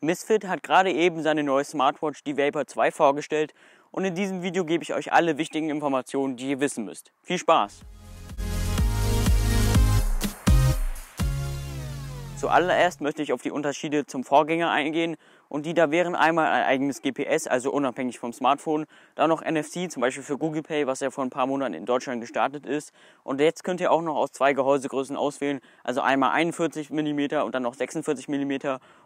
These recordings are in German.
Misfit hat gerade eben seine neue Smartwatch, die Vapor 2, vorgestellt und in diesem Video gebe ich euch alle wichtigen Informationen, die ihr wissen müsst. Viel Spaß! Zuallererst möchte ich auf die Unterschiede zum Vorgänger eingehen und die da wären einmal ein eigenes GPS, also unabhängig vom Smartphone, dann noch NFC, zum Beispiel für Google Pay, was ja vor ein paar Monaten in Deutschland gestartet ist. Und jetzt könnt ihr auch noch aus zwei Gehäusegrößen auswählen, also einmal 41 mm und dann noch 46 mm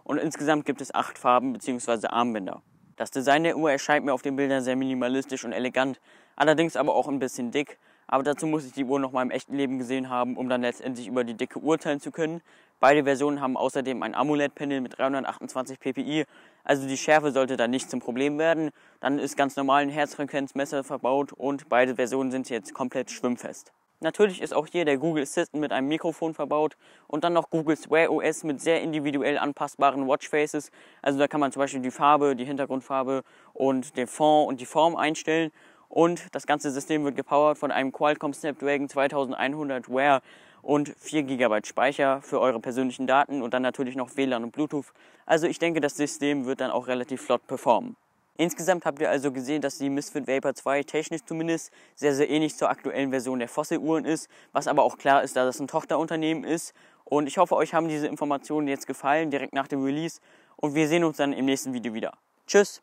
und insgesamt gibt es acht Farben bzw. Armbänder. Das Design der Uhr erscheint mir auf den Bildern sehr minimalistisch und elegant, allerdings aber auch ein bisschen dick aber dazu muss ich die Uhr noch mal im echten Leben gesehen haben, um dann letztendlich über die Dicke urteilen zu können. Beide Versionen haben außerdem ein AMOLED-Panel mit 328 ppi, also die Schärfe sollte dann nicht zum Problem werden. Dann ist ganz normal ein Herzfrequenzmesser verbaut und beide Versionen sind jetzt komplett schwimmfest. Natürlich ist auch hier der Google Assistant mit einem Mikrofon verbaut und dann noch Googles Wear OS mit sehr individuell anpassbaren Watchfaces. Also da kann man zum Beispiel die Farbe, die Hintergrundfarbe und den Fond und die Form einstellen und das ganze System wird gepowert von einem Qualcomm Snapdragon 2100 Wear und 4 GB Speicher für eure persönlichen Daten und dann natürlich noch WLAN und Bluetooth. Also ich denke, das System wird dann auch relativ flott performen. Insgesamt habt ihr also gesehen, dass die Misfit Vapor 2 technisch zumindest sehr, sehr ähnlich zur aktuellen Version der Fossil-Uhren ist, was aber auch klar ist, da das ein Tochterunternehmen ist. Und ich hoffe, euch haben diese Informationen jetzt gefallen, direkt nach dem Release. Und wir sehen uns dann im nächsten Video wieder. Tschüss!